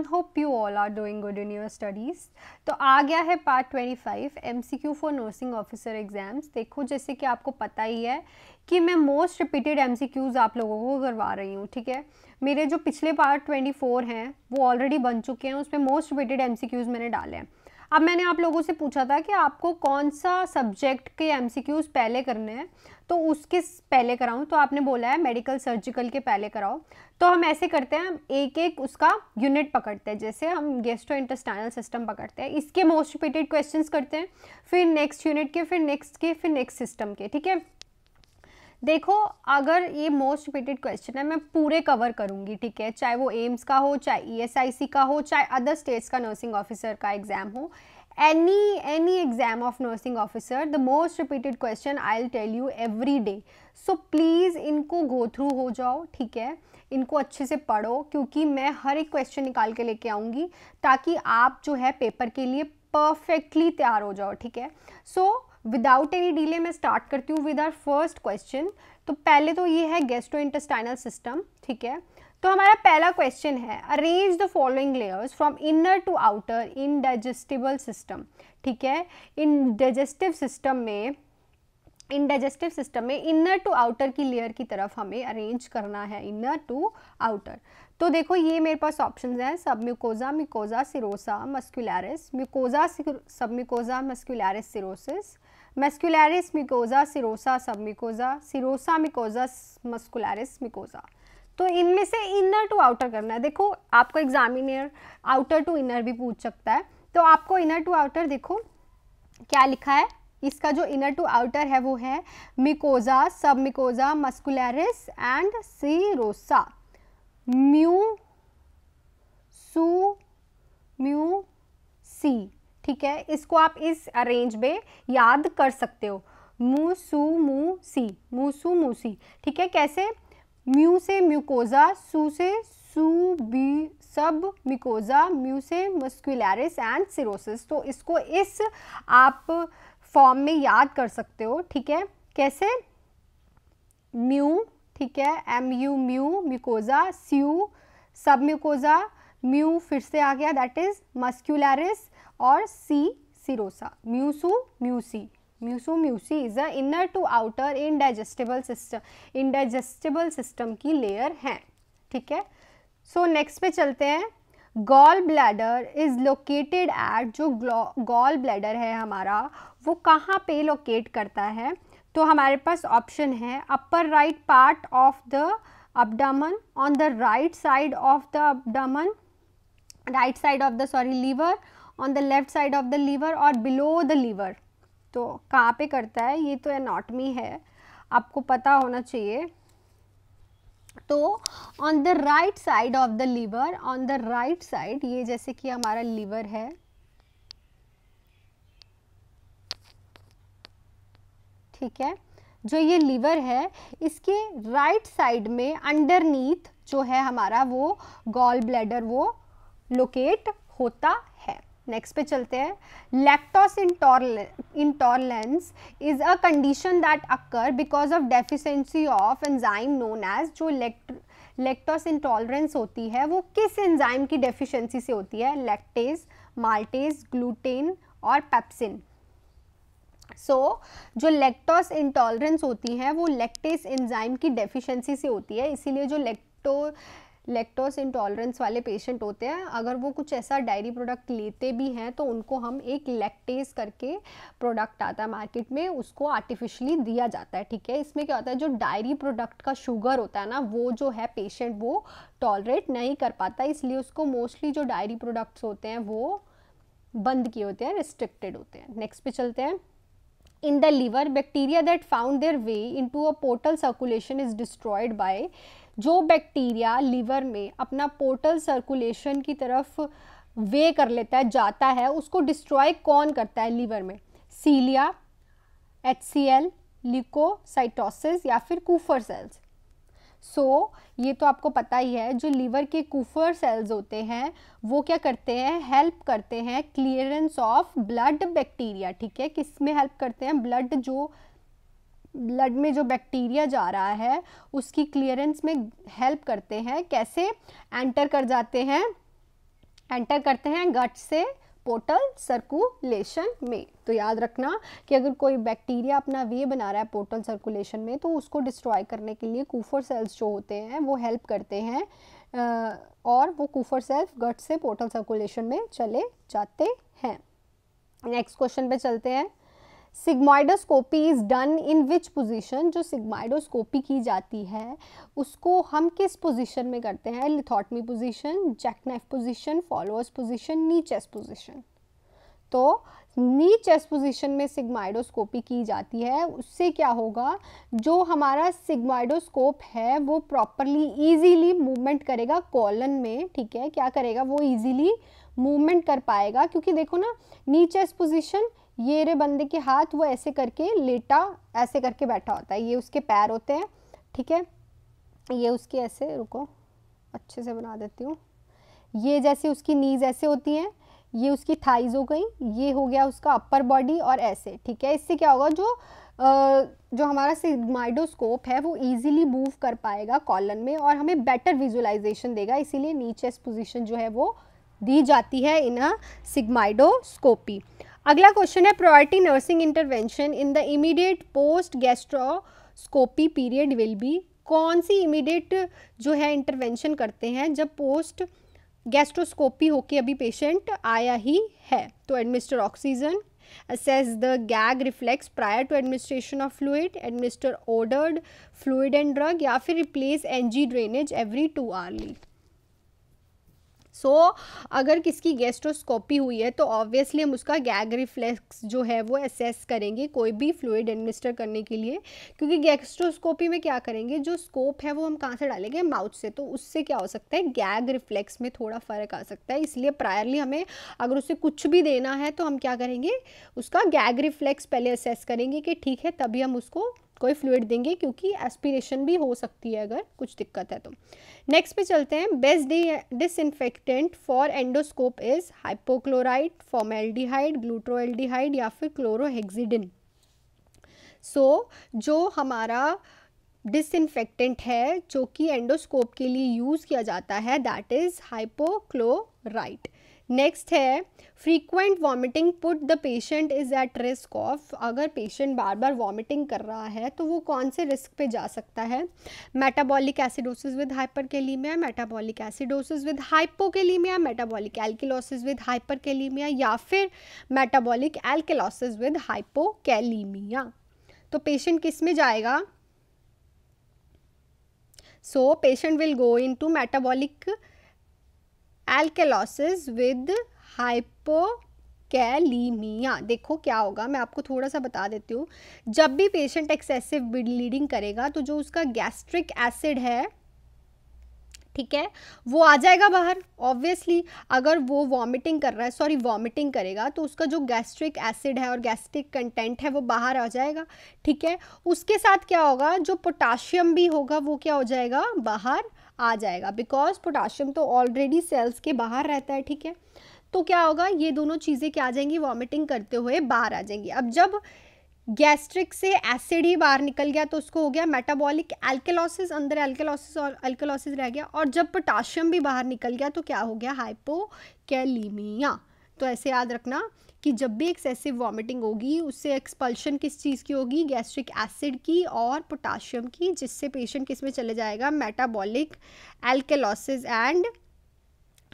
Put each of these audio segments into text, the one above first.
Everyone hope you all are doing good in your studies तो आ गया है part 25 MCQ for nursing officer exams देखो जैसे कि आपको पता ही है कि मैं मोस्ट रिपीटेड एमसीक्यूज़ आप लोगों को करवा रही हूँ ठीक है मेरे जो पिछले पार्ट 24 हैं वो ऑलरेडी बन चुके हैं उसमें मोस्ट रिपीटेड एमसीक्यूज़ मैंने डाले हैं अब मैंने आप लोगों से पूछा था कि आपको कौन सा सब्जेक्ट के एम पहले करने हैं तो उसके पहले कराऊं तो आपने बोला है मेडिकल सर्जिकल के पहले कराओ तो हम ऐसे करते हैं हम एक एक उसका यूनिट पकड़ते हैं जैसे हम गेस्टो इंटस्टाइनल सिस्टम पकड़ते हैं इसके मोस्ट रिपीटेड क्वेश्चंस करते हैं फिर नेक्स्ट यूनिट के फिर नेक्स्ट के फिर नेक्स्ट सिस्टम के ठीक है देखो अगर ये मोस्ट रिपीटेड क्वेश्चन है मैं पूरे कवर करूँगी ठीक है चाहे वो एम्स का हो चाहे ई e का हो चाहे अदर स्टेट्स का नर्सिंग ऑफिसर का एग्ज़ाम हो any any exam of nursing officer the most repeated question I tell you every day so please इनको गो थ्रू हो जाओ ठीक है इनको अच्छे से पढ़ो क्योंकि मैं हर एक क्वेश्चन निकाल के लेके आऊँगी ताकि आप जो है पेपर के लिए परफेक्टली तैयार हो जाओ ठीक है so so, without any delay मैं स्टार्ट करती हूँ विद आर फर्स्ट क्वेश्चन तो पहले तो ये है गेस्ट्रो सिस्टम ठीक है तो हमारा पहला क्वेश्चन है arrange the following layers from inner to outer in digestible system ठीक है इन डाइजेस्टिव सिस्टम में इन डाइजेस्टिव सिस्टम में इनर टू आउटर की लेयर की तरफ हमें अरेंज करना है इनर टू आउटर तो देखो ये मेरे पास ऑप्शंस हैं submucosa mucosa serosa muscularis mucosa submucosa muscularis cirrhosis muscularis mucosa serosa submucosa serosa मिकोज़ा muscularis मिकोज़ा तो इनमें से इनर टू आउटर करना है देखो आपको एग्जामिनर आउटर टू इनर भी पूछ सकता है तो आपको इनर टू आउटर देखो क्या लिखा है इसका जो इनर टू आउटर है वो है mucosa submucosa muscularis and serosa म्यू सू म्यू सी ठीक है इसको आप इस अरेंज में याद कर सकते हो मू सू मू सी मू सू मू सी ठीक है कैसे म्यू से म्यूकोजा सू से सू बी सब म्यूकोजा म्यू से मस्कुलरिस एंड सिरोसिस तो इसको इस आप फॉर्म में याद कर सकते हो ठीक है कैसे म्यू ठीक है एम यू म्यू सी यू सब म्यूकोजा म्यू फिर से आ गया दैट इज़ मस्क्यूलरिस और सी सिरोसा Musu म्यूसी म्यूसो म्यूसी is a inner to outer indigestible system indigestible system की लेयर है ठीक है सो so, नेक्स्ट पे चलते हैं gall bladder is located at जो गॉल ब्लैडर है हमारा वो कहाँ पे लोकेट करता है तो हमारे पास ऑप्शन है upper right part of the abdomen on the right side of the abdomen right side of the sorry liver on the left side of the liver और बिलो द लीवर तो कहाँ पे करता है ये तो एनाटमी है आपको पता होना चाहिए तो on the right side of the liver on the right side ये जैसे कि हमारा लीवर है ठीक है जो ये लीवर है इसके राइट साइड में अंडरनीथ जो है हमारा वो गॉल ब्लैडर वो लोकेट होता नेक्स्ट पे चलते हैं lactose intolerance is a condition that occur because of deficiency of enzyme known as जो लैक्टोस इंटॉलरेंस होती है वो किस एंजाइम की डेफिशिएंसी से होती है लैक्टेज माल्टेज ग्लूटेन और पेप्सिन सो so, जो लैक्टोस इंटॉलरेंस होती है वो लैक्टेज एंजाइम की डेफिशिएंसी से होती है इसीलिए जो लैक्टो लेक्टोस इंटॉलरेंस वाले पेशेंट होते हैं अगर वो कुछ ऐसा डायरी प्रोडक्ट लेते भी हैं तो उनको हम एक लैक्टेज करके प्रोडक्ट आता है मार्केट में उसको आर्टिफिशली दिया जाता है ठीक है इसमें क्या होता है जो डायरी प्रोडक्ट का शुगर होता है ना वो जो है पेशेंट वो टॉलरेट नहीं कर पाता इसलिए उसको मोस्टली जो डायरी प्रोडक्ट्स होते हैं वो बंद किए होते हैं रिस्ट्रिक्टेड होते हैं नेक्स्ट पे चलते हैं the liver bacteria bacteria found their way into a portal circulation is destroyed by जो बैक्टीरिया लीवर में अपना पोर्टल सर्कुलेशन की तरफ वे कर लेता है जाता है उसको डिस्ट्रॉय कौन करता है लीवर में सीलिया एच सी एल लिकोसाइटोसिस या फिर कूफर सेल्स सो so, ये तो आपको पता ही है जो लीवर के कूफर सेल्स होते हैं वो क्या करते हैं हेल्प करते हैं क्लियरेंस ऑफ ब्लड बैक्टीरिया ठीक है किस में हेल्प करते हैं ब्लड जो ब्लड में जो बैक्टीरिया जा रहा है उसकी क्लियरेंस में हेल्प करते हैं कैसे एंटर कर जाते हैं एंटर करते हैं गट से पोर्टल सर्कुलेशन में तो याद रखना कि अगर कोई बैक्टीरिया अपना वे बना रहा है पोर्टल सर्कुलेशन में तो उसको डिस्ट्रॉय करने के लिए कूफर सेल्स जो होते हैं वो हेल्प करते हैं और वो कूफर सेल्स गट से पोर्टल सर्कुलेशन में चले जाते हैं नेक्स्ट क्वेश्चन पे चलते हैं sigmoidoscopy is done in which position जो सिग्माइडोस्कोपी की जाती है उसको हम किस पोजीशन में करते हैं lithotomy position jackknife position Fowler's position knee chest position तो नी चेस्ट पोजीशन में सिग्माइडोस्कोपी की जाती है उससे क्या होगा जो हमारा सिग्माइडोस्कोप है वो प्रॉपरली ईजीली मूवमेंट करेगा कॉलन में ठीक है क्या करेगा वो ईजीली मूवमेंट कर पाएगा क्योंकि देखो ना नीचेस पोजिशन पोजीशन ये रे बंदे के हाथ वो ऐसे करके लेटा ऐसे करके बैठा होता है ये उसके पैर होते हैं ठीक है ये उसके ऐसे रुको अच्छे से बना देती हूँ ये जैसे उसकी नीज ऐसे होती हैं ये उसकी थाइज हो गई ये हो गया उसका अपर बॉडी और ऐसे ठीक है इससे क्या होगा जो आ, जो हमारा सिग्माइडोस्कोप है वो इजीली मूव कर पाएगा कॉलन में और हमें बेटर विजुलाइजेशन देगा इसीलिए नीचे पोजीशन जो है वो दी जाती है इन सिग्माइडोस्कोपी अगला क्वेश्चन है priority nursing intervention in the immediate post gastroscopy period will be कौन सी इमीडिएट जो है इंटरवेंशन करते हैं जब पोस्ट गैस्ट्रोस्कोपी होके अभी पेशेंट आया ही है तो administer oxygen assess the gag reflex prior to administration of fluid administer ordered fluid and drug या फिर replace ng drainage every two hourly so so, अगर किसकी गैस्ट्रोस्कोपी हुई है तो ऑब्वियसली हम उसका गैग रिफ्लेक्स जो है वो असेस करेंगे कोई भी फ्लूड एडमिनिस्टर करने के लिए क्योंकि गैस्ट्रोस्कोपी में क्या करेंगे जो स्कोप है वो हम कहाँ से डालेंगे माउथ से तो उससे क्या हो सकता है गैग रिफ्लेक्स में थोड़ा फ़र्क आ सकता है इसलिए प्रायरली हमें अगर उसे कुछ भी देना है तो हम क्या करेंगे उसका गैग रिफ्लेक्स पहले असेस करेंगे कि ठीक है तभी हम उसको कोई फ्लूड देंगे क्योंकि एस्पिरेशन भी हो सकती है अगर कुछ दिक्कत है तो नेक्स्ट पे चलते हैं best disinfectant for endoscope is hypochlorite formaldehyde glutaraldehyde या फिर क्लोरोहेक्सिडिन सो so, जो हमारा डिसइनफेक्टेंट है जो कि एंडोस्कोप के लिए यूज़ किया जाता है दैट इज़ हाइपोक्लोराइड नेक्स्ट है frequent vomiting put the patient is at risk of अगर पेशेंट बार बार वॉमिटिंग कर रहा है तो वो कौन से रिस्क पे जा सकता है metabolic acidosis with kalemia metabolic acidosis with hypokalemia metabolic alkalosis with kalemia या फिर मेटाबॉलिक एल्किलोसिस विद हाइपोकेलीमिया तो पेशेंट किस में जाएगा so patient will go into metabolic alkalosis with hypokalemia देखो क्या होगा मैं आपको थोड़ा सा बता देती हूँ जब भी पेशेंट एक्सेसिव ब्लीडिंग करेगा तो जो उसका गैस्ट्रिक एसिड है ठीक है वो आ जाएगा बाहर ऑब्वियसली अगर वो वॉमिटिंग कर रहा है सॉरी वॉमिटिंग करेगा तो उसका जो गैस्ट्रिक एसिड है और गैस्ट्रिक कंटेंट है वो बाहर आ जाएगा ठीक है उसके साथ क्या होगा जो पोटाशियम भी होगा वो क्या हो जाएगा बाहर आ जाएगा बिकॉज पोटाशियम तो ऑलरेडी सेल्स के बाहर रहता है ठीक है तो क्या होगा ये दोनों चीज़ें क्या आ जाएंगी वॉमिटिंग करते हुए बाहर आ जाएंगी अब जब गैस्ट्रिक से एसिड ही बाहर निकल गया तो उसको हो गया मेटाबॉलिक एल्केलोसिस अंदर एल्केलोसिस और एल्केलोसिस रह गया और जब पोटाशियम भी बाहर निकल गया तो क्या हो गया हाइपोकैलीमिया तो ऐसे याद रखना कि जब भी एक्सेसिव वॉमिटिंग होगी उससे एक्सपल्शन किस चीज़ की होगी गैस्ट्रिक एसिड की और पोटाशियम की जिससे पेशेंट किस में चले जाएगा metabolic alkalosis and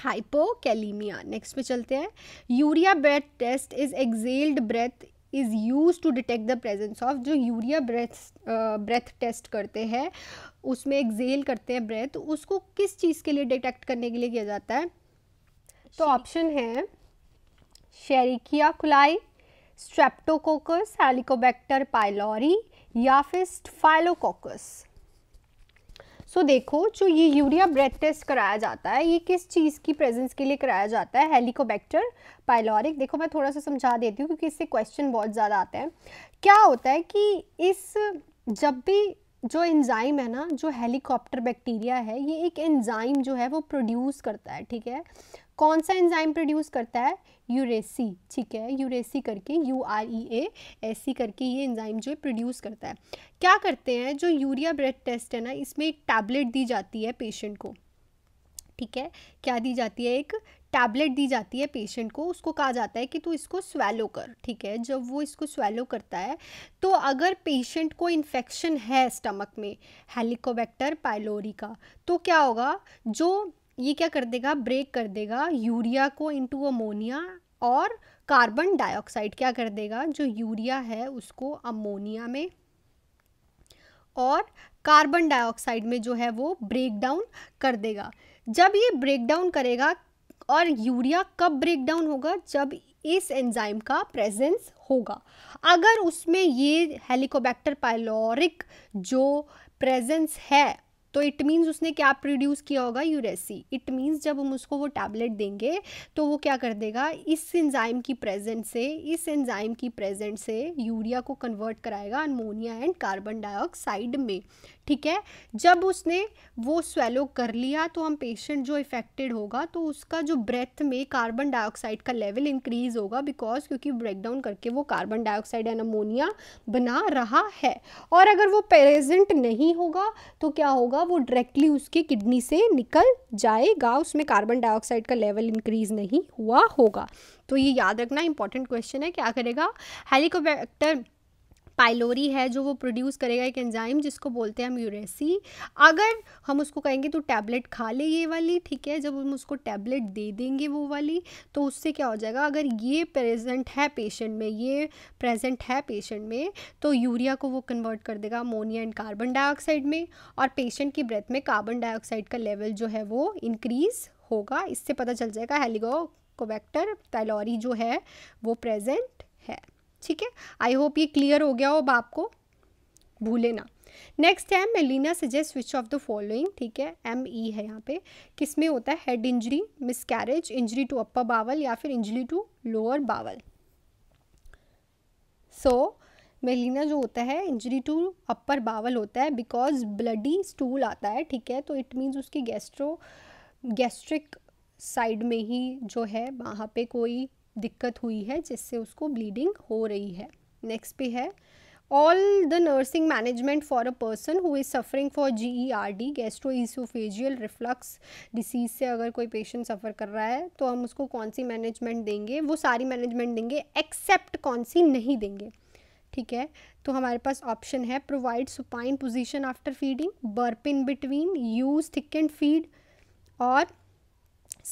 hypokalemia next पे चलते हैं urea breath test is exhaled breath is use to detect the presence of जो यूरिया ब्रेथ ब्रेथ टेस्ट करते हैं उसमें एक्जेल करते हैं ब्रेथ उसको किस चीज़ के लिए डिटेक्ट करने के लिए किया जाता है तो ऑप्शन है Escherichia coli streptococcus Helicobacter pylori या फिर स्टफाइलोकोकस सो so, देखो जो ये यूरिया ब्रेथ टेस्ट कराया जाता है ये किस चीज़ की प्रेजेंस के लिए कराया जाता है हेलिकोबैक्टर पाइलोरिक देखो मैं थोड़ा सा समझा देती हूँ क्योंकि इससे क्वेश्चन बहुत ज़्यादा आते हैं क्या होता है कि इस जब भी जो एंजाइम है ना जो हेलीकॉप्टर बैक्टीरिया है ये एक एंजाइम जो है वो प्रोड्यूस करता है ठीक है कौन सा एंजाइम प्रोड्यूस करता है यूरेसी ठीक है यूरेसी करके U R E A S C करके ये एंजाइम जो है प्रोड्यूस करता है क्या करते हैं जो यूरिया ब्लड टेस्ट है ना इसमें एक टैबलेट दी जाती है पेशेंट को ठीक है क्या दी जाती है एक टैबलेट दी जाती है पेशेंट को उसको कहा जाता है कि तू इसको स्वेलो कर ठीक है जब वो इसको स्वेलो करता है तो अगर पेशेंट को इन्फेक्शन है स्टमक में हेलिकोबैक्टर पाइलोरी का तो क्या होगा जो ये क्या कर देगा ब्रेक कर देगा यूरिया को इनटू अमोनिया और कार्बन डाइऑक्साइड क्या कर देगा जो यूरिया है उसको अमोनिया में और कार्बन डाइऑक्साइड में जो है वो ब्रेक डाउन कर देगा जब ये ब्रेक डाउन करेगा और यूरिया कब ब्रेक डाउन होगा जब इस एंजाइम का प्रेजेंस होगा अगर उसमें ये हेलिकोबैक्टर पाइलोरिक जो प्रेजेंस है तो इट मीन्स उसने क्या प्रोड्यूस किया होगा यूरेसी इट मीन्स जब हम उसको वो टैबलेट देंगे तो वो क्या कर देगा इस एंजाइम की प्रेजेंट से इस एंजाइम की प्रेजेंट से यूरिया को कन्वर्ट कराएगा अमोनिया एंड कार्बन डाइऑक्साइड में ठीक है जब उसने वो स्वेलो कर लिया तो हम पेशेंट जो इफेक्टेड होगा तो उसका जो ब्रेथ में कार्बन डाइऑक्साइड का लेवल इंक्रीज होगा बिकॉज क्योंकि ब्रेकडाउन करके वो कार्बन डाइऑक्साइड एंड अमोनिया बना रहा है और अगर वो प्रेजेंट नहीं होगा तो क्या होगा वो डायरेक्टली उसकी किडनी से निकल जाएगा उसमें कार्बन डाइऑक्साइड का लेवल इंक्रीज नहीं हुआ होगा तो ये याद रखना इंपॉर्टेंट क्वेश्चन है क्या करेगा हेलीकॉप्टर पाइलोरी है जो वो प्रोड्यूस करेगा एक एंजाइम जिसको बोलते हैं हम यूरेसी अगर हम उसको कहेंगे तो टैबलेट खा ले ये वाली ठीक है जब हम उसको टैबलेट दे देंगे वो वाली तो उससे क्या हो जाएगा अगर ये प्रेजेंट है पेशेंट में ये प्रेजेंट है पेशेंट में तो यूरिया को वो कन्वर्ट कर देगा अमोनिया एंड कार्बन डाइऑक्साइड में और पेशेंट की ब्रेथ में कार्बन डाइऑक्साइड का लेवल जो है वो इंक्रीज़ होगा इससे पता चल जाएगा हेलीगो कोवेक्टर पाइलोरी जो है वो प्रेजेंट ठीक है आई होप ये क्लियर हो गया हो अब आपको भूले ना नेक्स्ट है melena suggest which of the following ठीक है एम ई e है यहाँ पे किस में होता है head injury miscarriage injury to upper bowel या फिर injury to lower bowel so melena जो होता है इंजरी टू अपर बावल होता है बिकॉज ब्लडी स्टूल आता है ठीक है तो इट मीन्स उसकी गैस्ट्रो गैस्ट्रिक साइड में ही जो है वहाँ पे कोई दिक्कत हुई है जिससे उसको ब्लीडिंग हो रही है नेक्स्ट पे है all the nursing management for a person who is suffering for G E R D gastroesophageal reflux disease से अगर कोई पेशेंट सफ़र कर रहा है तो हम उसको कौन सी मैनेजमेंट देंगे वो सारी मैनेजमेंट देंगे एक्सेप्ट कौन सी नहीं देंगे ठीक है तो हमारे पास ऑप्शन है provide supine position after feeding burp in between use thick and feed और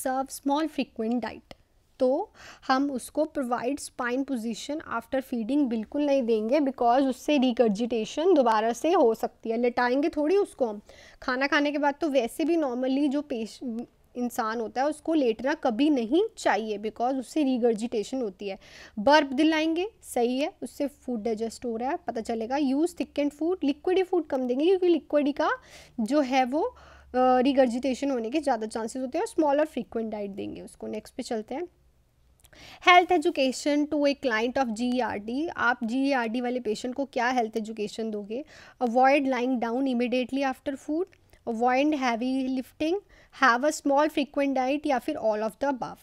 सर्व स्मॉल फ्रिक्वेंट डाइट तो हम उसको provide supine position after feeding बिल्कुल नहीं देंगे बिकॉज उससे रिकर्जिटेशन दोबारा से हो सकती है लेटाएंगे थोड़ी उसको हम खाना खाने के बाद तो वैसे भी नॉर्मली जो पेश इंसान होता है उसको लेटना कभी नहीं चाहिए बिकॉज उससे रिगर्जिटेशन होती है बर्फ दिलाएंगे सही है उससे फूड डाइजेस्ट हो रहा है पता चलेगा use thick and food liquid ही फूड कम देंगे क्योंकि लिक्विड का जो है वो रिगर्जिटेशन होने के ज़्यादा चांसेस होते हैं और स्मॉलर फ्रीक्वेंट डाइट देंगे उसको नेक्स्ट पे चलते हैं health education to a client of G R D आप जी आर डी वाले पेशेंट को क्या हेल्थ एजुकेशन दोगे avoid lying down immediately after food avoid heavy lifting have a small frequent diet या फिर ऑल ऑफ द अबाव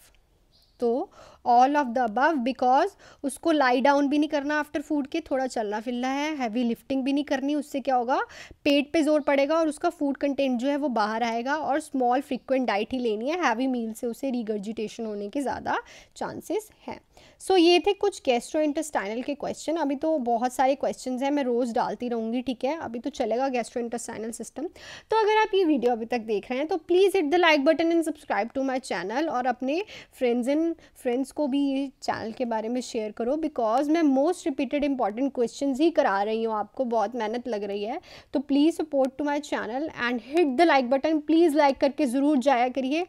तो all of the above because उसको lie down भी नहीं करना आफ्टर फूड के थोड़ा चलना फिरना है हैवी लिफ्टिंग भी नहीं करनी उससे क्या होगा पेट पे जोर पड़ेगा और उसका फूड कंटेंट जो है वो बाहर आएगा और स्मॉल फ्रिक्वेंट डाइट ही लेनी है हैवी मील से उसे रिगर्जिटेशन होने के ज़्यादा चांसेस हैं सो so, ये थे कुछ गैस्ट्रो इंटेस्टाइनल के क्वेश्चन अभी तो बहुत सारे क्वेश्चन हैं मैं रोज़ डालती रहूँगी ठीक है अभी तो चलेगा गैस्ट्रो इंटेस्टाइनल सिस्टम तो अगर आप ये वीडियो अभी तक देख रहे हैं तो please hit the like button and subscribe to my channel और अपने फ्रेंड्स एंड फ्रेंड्स को भी ये चैनल के बारे में शेयर करो बिकॉज मैं मोस्ट रिपीटेड इंपॉर्टेंट क्वेश्चन ही करा रही हूँ आपको बहुत मेहनत लग रही है तो please support to my channel and hit the like button please like करके ज़रूर जाया करिए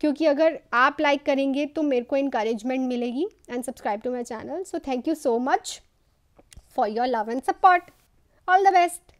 क्योंकि अगर आप लाइक करेंगे तो मेरे को इंकरेजमेंट मिलेगी and subscribe to my channel. So thank you so much for your love and support. All the best.